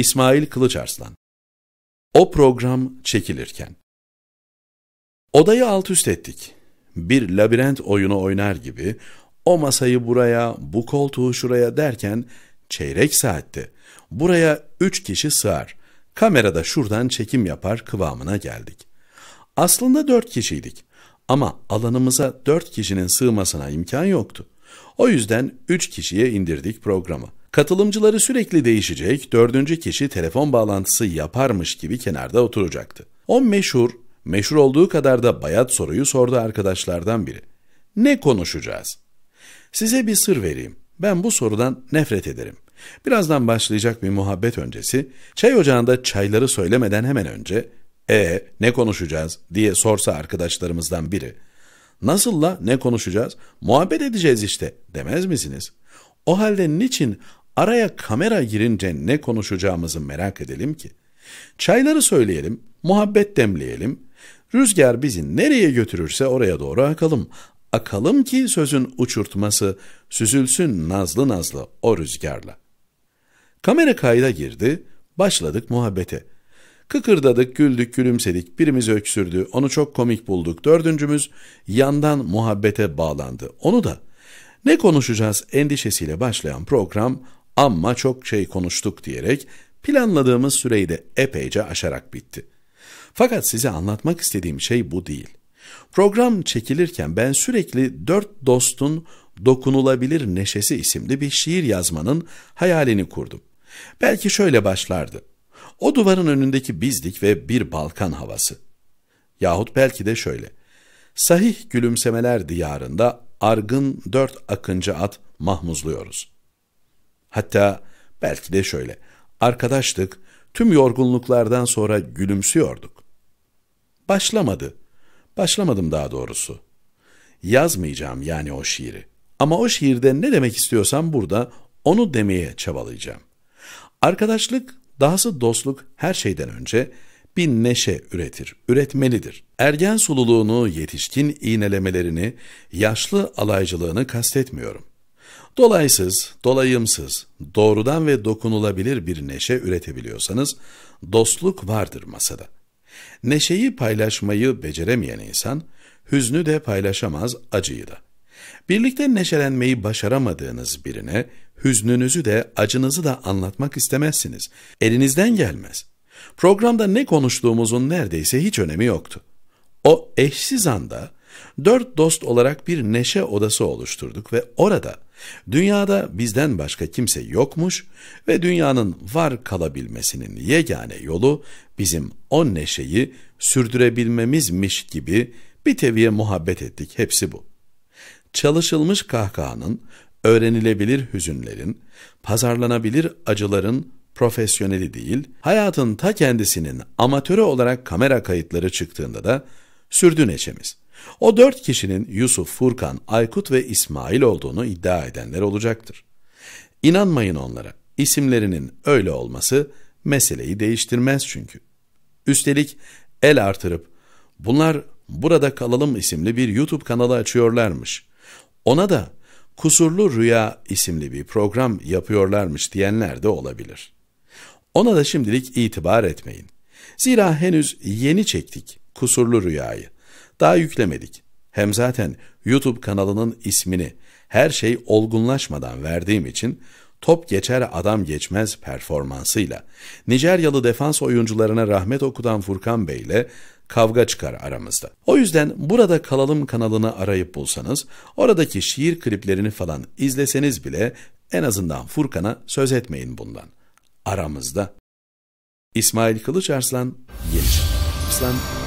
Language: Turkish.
İsmail Kılıçarslan O program çekilirken Odayı alt üst ettik. Bir labirent oyunu oynar gibi o masayı buraya, bu koltuğu şuraya derken çeyrek saatte buraya üç kişi sığar. Kamerada şuradan çekim yapar kıvamına geldik. Aslında dört kişiydik ama alanımıza dört kişinin sığmasına imkan yoktu. O yüzden üç kişiye indirdik programı. Katılımcıları sürekli değişecek, dördüncü kişi telefon bağlantısı yaparmış gibi kenarda oturacaktı. O meşhur, meşhur olduğu kadar da bayat soruyu sordu arkadaşlardan biri. Ne konuşacağız? Size bir sır vereyim. Ben bu sorudan nefret ederim. Birazdan başlayacak bir muhabbet öncesi, çay ocağında çayları söylemeden hemen önce, e ne konuşacağız diye sorsa arkadaşlarımızdan biri, nasıl la ne konuşacağız, muhabbet edeceğiz işte demez misiniz? O halde niçin Araya kamera girince ne konuşacağımızı merak edelim ki. Çayları söyleyelim, muhabbet demleyelim. Rüzgar bizi nereye götürürse oraya doğru akalım. Akalım ki sözün uçurtması süzülsün nazlı nazlı o rüzgarla. Kamera kayda girdi, başladık muhabbete. Kıkırdadık, güldük, gülümsedik, birimiz öksürdü, onu çok komik bulduk. Dördüncümüz yandan muhabbete bağlandı, onu da. Ne konuşacağız endişesiyle başlayan program ama çok şey konuştuk diyerek planladığımız süreyi de epeyce aşarak bitti. Fakat size anlatmak istediğim şey bu değil. Program çekilirken ben sürekli dört dostun Dokunulabilir Neşesi isimli bir şiir yazmanın hayalini kurdum. Belki şöyle başlardı. O duvarın önündeki bizlik ve bir Balkan havası. Yahut belki de şöyle. Sahih gülümsemeler diyarında argın dört akıncı at mahmuzluyoruz.'' Hatta belki de şöyle, arkadaştık, tüm yorgunluklardan sonra gülümsüyorduk. Başlamadı, başlamadım daha doğrusu. Yazmayacağım yani o şiiri. Ama o şiirde ne demek istiyorsam burada onu demeye çabalayacağım. Arkadaşlık, dahası dostluk her şeyden önce bir neşe üretir, üretmelidir. Ergen sululuğunu, yetişkin iğnelemelerini, yaşlı alaycılığını kastetmiyorum. Dolaysız, dolayımsız, doğrudan ve dokunulabilir bir neşe üretebiliyorsanız dostluk vardır masada. Neşeyi paylaşmayı beceremeyen insan, hüznü de paylaşamaz, acıyı da. Birlikte neşelenmeyi başaramadığınız birine hüznünüzü de acınızı da anlatmak istemezsiniz. Elinizden gelmez. Programda ne konuştuğumuzun neredeyse hiç önemi yoktu. O eşsiz anda Dört dost olarak bir neşe odası oluşturduk ve orada dünyada bizden başka kimse yokmuş ve dünyanın var kalabilmesinin yegane yolu bizim o neşeyi sürdürebilmemizmiş gibi bir teviye muhabbet ettik hepsi bu. Çalışılmış kahkahanın, öğrenilebilir hüzünlerin, pazarlanabilir acıların profesyoneli değil, hayatın ta kendisinin amatörü olarak kamera kayıtları çıktığında da sürdü neşemiz. O dört kişinin Yusuf, Furkan, Aykut ve İsmail olduğunu iddia edenler olacaktır. İnanmayın onlara. İsimlerinin öyle olması meseleyi değiştirmez çünkü. Üstelik el artırıp bunlar burada kalalım isimli bir YouTube kanalı açıyorlarmış. Ona da Kusurlu Rüya isimli bir program yapıyorlarmış diyenler de olabilir. Ona da şimdilik itibar etmeyin. Zira henüz yeni çektik Kusurlu Rüya'yı. Daha yüklemedik. Hem zaten YouTube kanalının ismini her şey olgunlaşmadan verdiğim için top geçer adam geçmez performansıyla Nijeryalı defans oyuncularına rahmet okudan Furkan Bey ile kavga çıkar aramızda. O yüzden burada kalalım kanalını arayıp bulsanız, oradaki şiir kliplerini falan izleseniz bile en azından Furkan'a söz etmeyin bundan. Aramızda. İsmail Kılıç Arslan, Yeni Şafak.